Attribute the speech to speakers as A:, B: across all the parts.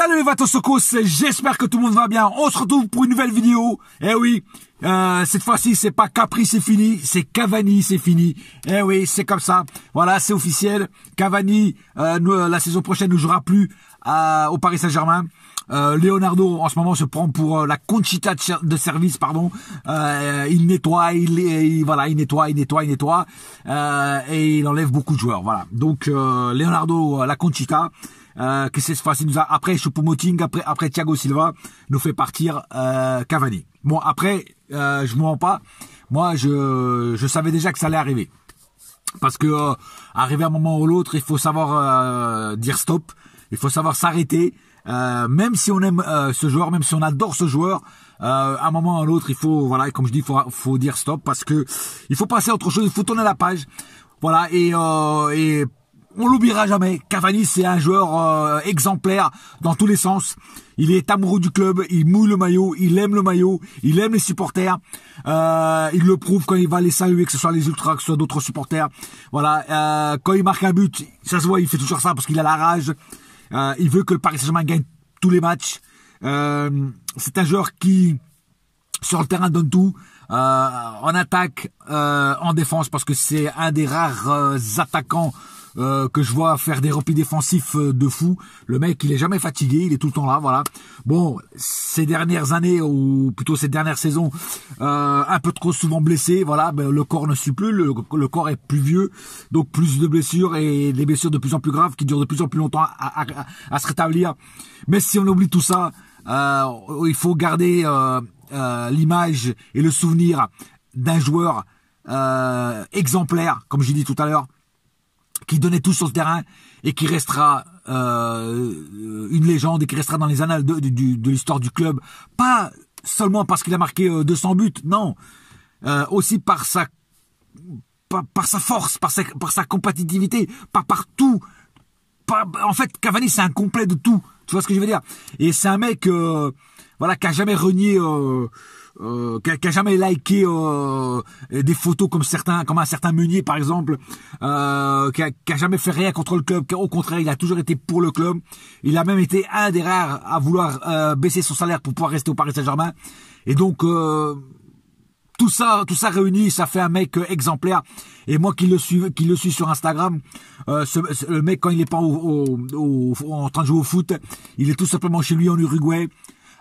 A: Salut les Vatosokos, j'espère que tout le monde va bien. On se retrouve pour une nouvelle vidéo. Eh oui, euh, cette fois-ci c'est pas Capri, c'est fini, c'est Cavani, c'est fini. Eh oui, c'est comme ça. Voilà, c'est officiel. Cavani, euh, euh, la saison prochaine ne jouera plus au Paris Saint-Germain. Euh, Leonardo en ce moment se prend pour la Conchita de, service, pardon. il nettoie, il, voilà, il nettoie, il nettoie, il nettoie, et il enlève beaucoup de joueurs. Voilà. Donc Leonardo, la Conchita euh, que cette fois-ci nous après Choupo-Moting, après, après Thiago Silva, nous fait partir euh, Cavani. Bon, après, euh, je ne mens pas, moi je, je savais déjà que ça allait arriver. Parce que euh, arriver à un moment ou l'autre, il faut savoir euh, dire stop, il faut savoir s'arrêter. Euh, même si on aime ce joueur, même si on adore ce joueur, euh, à un moment ou à l'autre, il faut, voilà, comme je dis, faut, faut dire stop parce que il faut passer à autre chose, il faut tourner la page. Voilà, et, euh, et on l'oubliera jamais. Cavani, c'est un joueur euh, exemplaire dans tous les sens. Il est amoureux du club, il mouille le maillot, il aime le maillot, il aime les supporters. Euh, il le prouve quand il va les saluer, que ce soit les ultras, que ce soit d'autres supporters. Voilà. Euh, quand il marque un but, ça se voit, il fait toujours ça parce qu'il a la rage. il veut que le Paris Saint-Germain gagne tous les matchs. c'est un joueur qui, sur le terrain, donne tout. en attaque, en défense, parce que c'est un des rares attaquants euh, que je vois faire des replis défensifs euh, de fou. Le mec, il est jamais fatigué, il est tout le temps là, voilà. Bon, ces dernières années ou plutôt ces dernières saisons, euh, un peu trop souvent blessé, voilà. Ben, le corps ne suit plus, le, corps est plus vieux, donc plus de blessures et des blessures de plus en plus graves qui durent de plus en plus longtemps à, se rétablir. Mais si on oublie tout ça, il faut garder l'image et le souvenir d'un joueur exemplaire, comme j'ai dit tout à l'heure, qui donnait tout sur ce terrain et qui restera euh, euh, une légende et qui restera dans les annales de, l'histoire du club. Pas seulement parce qu'il a marqué 200 euh, buts, non. aussi par sa, par, sa force, par sa, par sa compétitivité, par, par tout. en fait, Cavani, c'est un complet de tout. Tu vois ce que je veux dire Et c'est un mec voilà, qui a jamais renié... Euh, euh, qui, a, qui, a, jamais liké euh, des photos comme certains, comme un certain Meunier par exemple, euh, qui, a, qui, a, jamais fait rien contre le club. Au contraire, il a toujours été pour le club. Il a même été un des rares à vouloir euh, baisser son salaire pour pouvoir rester au Paris Saint-Germain. Et donc tout ça, tout ça réuni, ça fait un mec exemplaire. Et moi qui le suis, qui le suis sur Instagram, le mec quand il est pas en train de jouer au foot, il est tout simplement chez lui en Uruguay.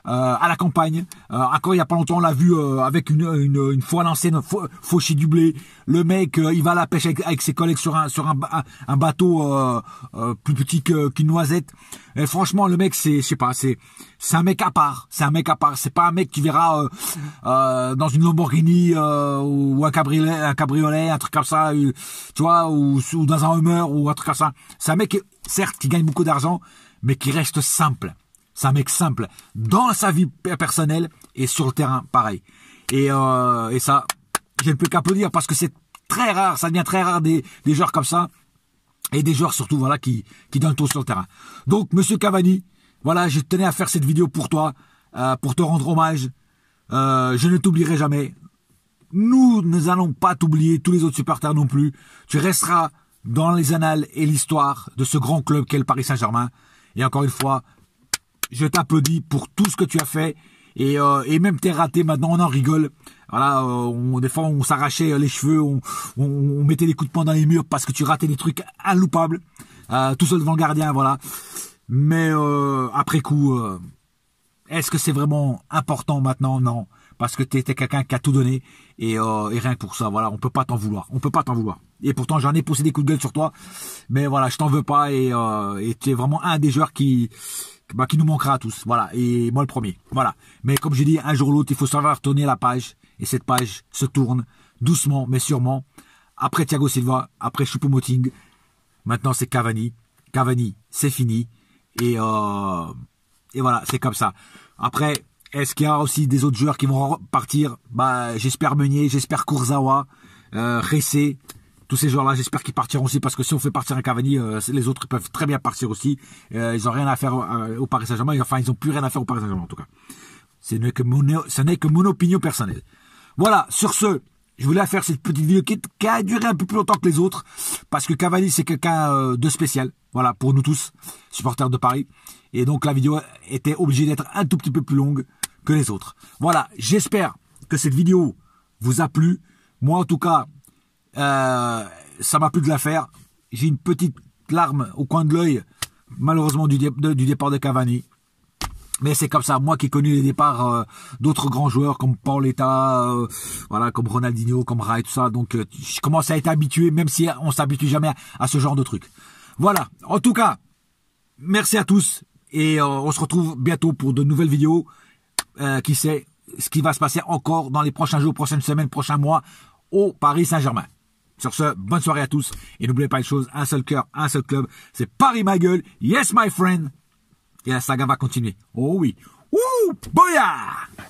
A: Euh, à la campagne. Euh, encore il y a pas longtemps, on l'a vu euh, avec une, une, une lancée l'ancienne, fauché du blé. Le mec, il va à la pêche avec, ses collègues sur un, sur un, bateau plus petit qu'une noisette. Et franchement, le mec, c'est, je sais pas, c'est, c'est un mec à part. C'est un mec à part. C'est pas un mec qui verra dans une Lamborghini ou un cabriolet, un cabriolet, un truc comme ça, tu vois, ou, ou dans un Hummer ou un truc comme ça. C'est un mec, certes, qui gagne beaucoup d'argent, mais qui reste simple. C'est un mec simple dans sa vie personnelle et sur le terrain, pareil. Et, euh, et ça, je ne peux qu'applaudir parce que c'est très rare, ça devient très rare des, des joueurs comme ça et des joueurs surtout voilà qui qui donnent tout sur le terrain. Donc Monsieur Cavani, voilà, je tenais à faire cette vidéo pour toi, euh, pour te rendre hommage. Euh, je ne t'oublierai jamais. Nous ne allons pas t'oublier, tous les autres supporters non plus. Tu resteras dans les annales et l'histoire de ce grand club qu'est le Paris Saint-Germain. Et encore une fois, je t'applaudis pour tout ce que tu as fait. Et, euh, et même t'es raté maintenant, on en rigole. Voilà, euh, on, des fois on s'arrachait les cheveux, on, mettait des coups de poing dans les murs parce que tu ratais des trucs inloupables, euh, tout seul devant le gardien, voilà. Mais après coup, est-ce que c'est vraiment important maintenant Non, parce que étais quelqu'un qui a tout donné et, rien pour ça, voilà, on peut pas t'en vouloir, on peut pas t'en vouloir. Et pourtant j'en ai poussé des coups de gueule sur toi, mais voilà, je t'en veux pas et tu es vraiment un des joueurs qui bah, qui nous manquera à tous. Voilà, et moi le premier. Voilà. Mais comme j'ai dis, un jour ou l'autre, il faut savoir tourner la page. Et cette page se tourne doucement, mais sûrement. Après Thiago Silva, après Chupomoting maintenant c'est Cavani. Cavani, c'est fini. Et, euh, et voilà, c'est comme ça. Après, est-ce qu'il y a aussi des autres joueurs qui vont partir Bah, j'espère Meunier, j'espère Kurzawa, euh, Ressé, tous ces joueurs-là, j'espère qu'ils partiront aussi parce que si on fait partir un Cavani, euh, les autres peuvent très bien partir aussi. Euh, ils ont rien à faire euh, au Paris Saint-Germain. Enfin, ils n'ont plus rien à faire au Paris Saint-Germain en tout cas. Ce n'est que mon, ce n'est que mon opinion personnelle. Voilà. Sur ce, je voulais faire cette petite vidéo qui, a duré un peu plus longtemps que les autres parce que Cavani c'est quelqu'un de spécial. Voilà pour nous tous, supporters de Paris. Et donc la vidéo était obligée d'être un tout petit peu plus longue que les autres. Voilà. J'espère que cette vidéo vous a plu. Moi en tout cas, euh, ça m'a plu de la faire. J'ai une petite larme au coin de l'œil, malheureusement, du, départ de Cavani. Mais c'est comme ça, moi qui ai connu les départs euh, d'autres grands joueurs comme Pauletta, euh, voilà, comme Ronaldinho, comme Rai, tout ça. Donc je commence à être habitué, même si on s'habitue jamais à, ce genre de truc. Voilà. En tout cas, merci à tous et on se retrouve bientôt pour de nouvelles vidéos. qui sait ce qui va se passer encore dans les prochains jours, prochaines semaines, prochains mois au Paris Saint-Germain. Sur ce, bonne soirée à tous. Et n'oubliez pas une chose, un seul cœur, un seul club. C'est Paris ma gueule. Yes my friend. Et la saga va continuer. Oh oui. Ouh, boya